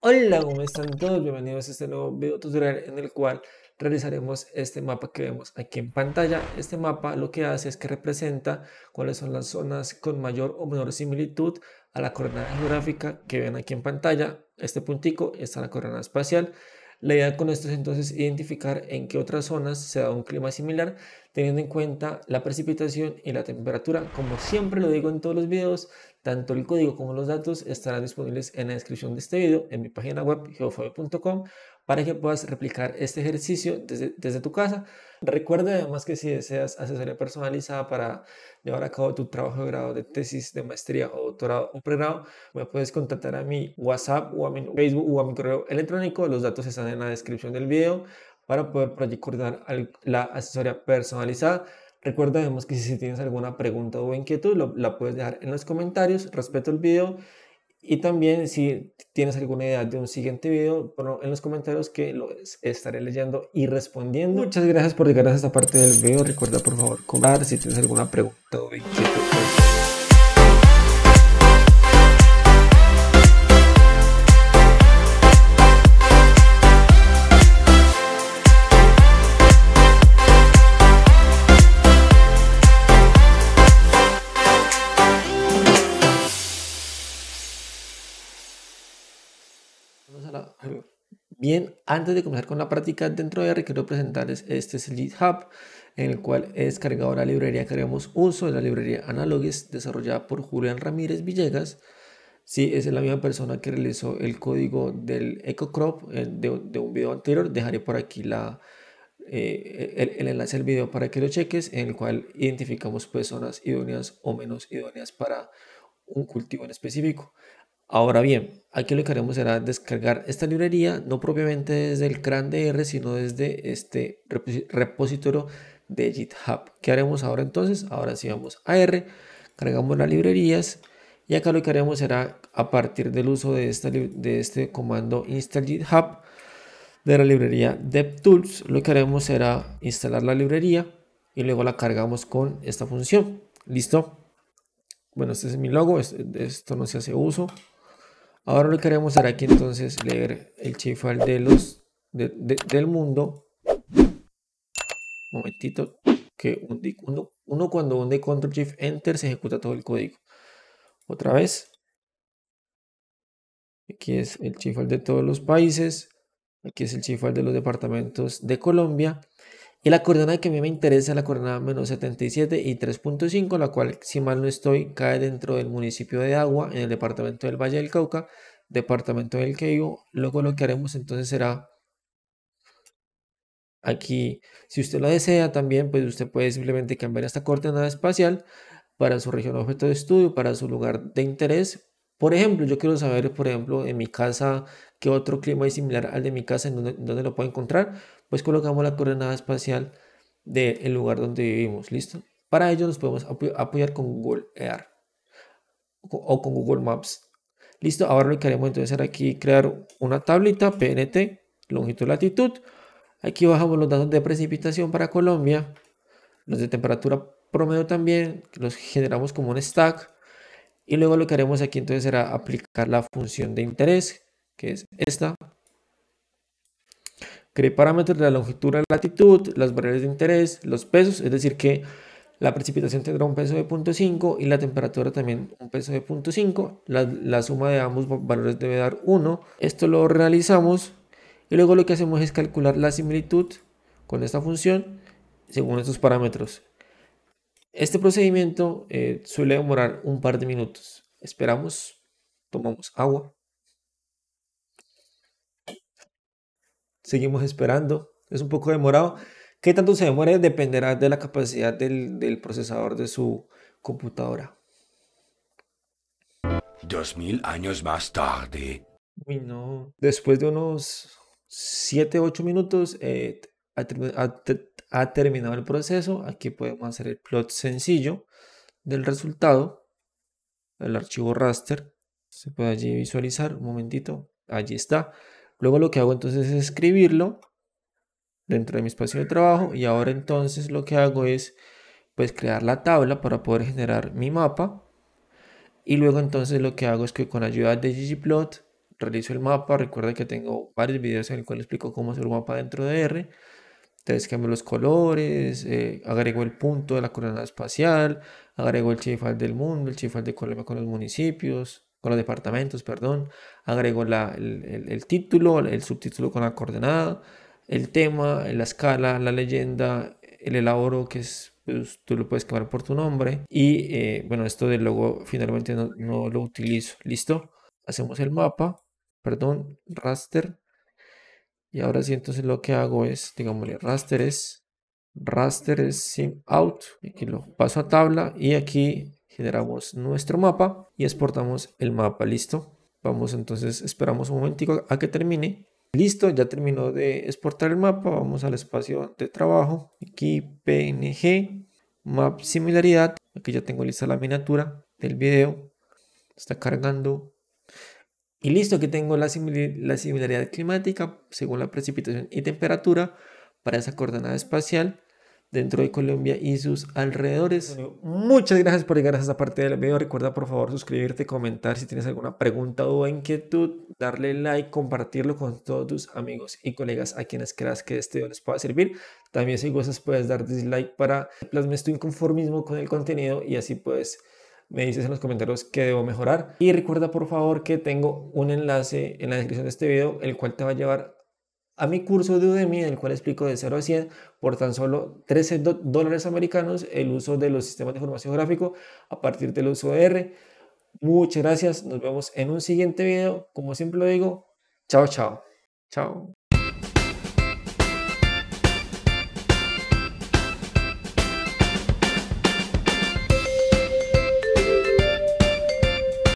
Hola, ¿cómo están todos? Bienvenidos a este nuevo video tutorial en el cual realizaremos este mapa que vemos aquí en pantalla. Este mapa lo que hace es que representa cuáles son las zonas con mayor o menor similitud a la coordenada geográfica que ven aquí en pantalla. Este puntico es la coordenada espacial. La idea con esto es entonces identificar en qué otras zonas se da un clima similar, teniendo en cuenta la precipitación y la temperatura. Como siempre lo digo en todos los videos, tanto el código como los datos estarán disponibles en la descripción de este video, en mi página web geofabio.com para que puedas replicar este ejercicio desde, tu casa. Recuerda además que si deseas asesoría personalizada para llevar a cabo tu trabajo de grado de tesis, de maestría o doctorado o pregrado, me puedes contactar a mi WhatsApp o a mi Facebook o a mi correo electrónico. Los datos están en la descripción del video para poder por coordinar la asesoría personalizada. Recuerda además que si tienes alguna pregunta o inquietud, la puedes dejar en los comentarios. Respeto el video y también si tienes alguna idea de un siguiente video, ponlo en los comentarios que lo estaré leyendo y respondiendo. Muchas gracias por llegar a esta parte del video. Recuerda por favor comentar si tienes alguna pregunta o inquietud. Bien, antes de comenzar con la práctica dentro de R, quiero presentarles este es Hub, GitHub, en el cual he descargado la librería que haremos uso, de la librería Analogues, desarrollada por Julián Ramírez Villegas. sí, es la misma persona que realizó el código del EcoCrop eh, de, de un video anterior, dejaré por aquí la, eh, el, enlace al video para que lo cheques, en el cual identificamos personas idóneas o menos idóneas para un cultivo en específico. Ahora bien, aquí lo que haremos será descargar esta librería, no propiamente desde el CRAN de R, sino desde este repositorio de GitHub. ¿Qué haremos ahora entonces? Ahora sí vamos a R, cargamos las librerías y acá lo que haremos será a partir del uso de, esta, de este comando install GitHub de la librería DevTools, lo que haremos será instalar la librería y luego la cargamos con esta función. ¿Listo? Bueno, este es mi logo, esto no se hace uso. Ahora lo que haremos será aquí entonces leer el chifal de los del mundo. Momentito, que uno, uno cuando hunde Control Shift Enter se ejecuta todo el código. Otra vez. Aquí es el chifal de todos los países. Aquí es el chifal de los departamentos de Colombia. Y la coordenada que a mí me interesa es la coordenada menos 77 y 3.5, la cual, si mal no estoy, cae dentro del municipio de Agua, en el departamento del Valle del Cauca, departamento del que Luego lo que haremos entonces será aquí, si usted lo desea también, pues usted puede simplemente cambiar esta coordenada espacial para su región objeto de estudio, para su lugar de interés, por ejemplo, yo quiero saber, por ejemplo, en mi casa, qué otro clima es similar al de mi casa, en dónde, lo puedo encontrar, pues colocamos la coordenada espacial del lugar donde vivimos, ¿listo? Para ello nos podemos apoyar con Google Earth o con Google Maps. Listo, ahora lo que haremos entonces será aquí crear una tablita PNT, longitud y latitud. Aquí bajamos los datos de precipitación para Colombia, los de temperatura promedio también, los generamos como un stack y luego lo que haremos aquí entonces será aplicar la función de interés, que es esta. Creé parámetros de la longitud, la latitud, las variables de interés, los pesos, es decir que la precipitación tendrá un peso de 0.5 y la temperatura también un peso de 0.5. La, la, suma de ambos valores debe dar 1. Esto lo realizamos y luego lo que hacemos es calcular la similitud con esta función según estos parámetros. Este procedimiento eh, suele demorar un par de minutos. Esperamos, tomamos agua. Seguimos esperando. Es un poco demorado. ¿Qué tanto se demore? Dependerá de la capacidad del, procesador de su computadora. Dos mil años más tarde. Uy, Después de unos 7, 8 minutos, eh, ha terminado el proceso. Aquí podemos hacer el plot sencillo del resultado, el archivo raster. Se puede allí visualizar un momentito. Allí está. Luego lo que hago entonces es escribirlo dentro de mi espacio de trabajo y ahora entonces lo que hago es pues crear la tabla para poder generar mi mapa y luego entonces lo que hago es que con ayuda de ggplot realizo el mapa recuerda que tengo varios videos en el cual explico cómo hacer un mapa dentro de R entonces cambio los colores, eh, Agrego el punto de la coordenada espacial, Agrego el chifal del mundo, el chifal de Colombia con los municipios, con los departamentos, perdón, Agrego la, el, título, el subtítulo con la coordenada, el tema, la escala, la leyenda, el elaboro que es pues, tú lo puedes cambiar por tu nombre y eh, bueno esto del logo finalmente no lo utilizo listo hacemos el mapa perdón raster y ahora sí, entonces lo que hago es, digámosle, rasteres, rasteres sim out. Aquí lo paso a tabla y aquí generamos nuestro mapa y exportamos el mapa. Listo. Vamos entonces, esperamos un momentico a que termine. Listo, ya terminó de exportar el mapa. Vamos al espacio de trabajo. Aquí PNG, map similaridad. Aquí ya tengo lista la miniatura del video. Está cargando y listo, que tengo la, la similaridad climática según la precipitación y temperatura para esa coordenada espacial dentro de Colombia y sus alrededores. muchas gracias por llegar a esta parte del video. Recuerda por favor suscribirte, comentar si tienes alguna pregunta o inquietud, darle like, compartirlo con todos tus amigos y colegas a quienes creas que este video les pueda servir. También si gustas puedes dar dislike para plasmar tu inconformismo con el contenido y así puedes me dices en los comentarios qué debo mejorar. Y recuerda por favor que tengo un enlace en la descripción de este video, el cual te va a llevar a mi curso de Udemy, en el cual explico de 0 a 100 por tan solo 13 dólares americanos el uso de los sistemas de formación gráfico a partir del uso de R. Muchas gracias, nos vemos en un siguiente video. Como siempre lo digo, chao, chao. Chao.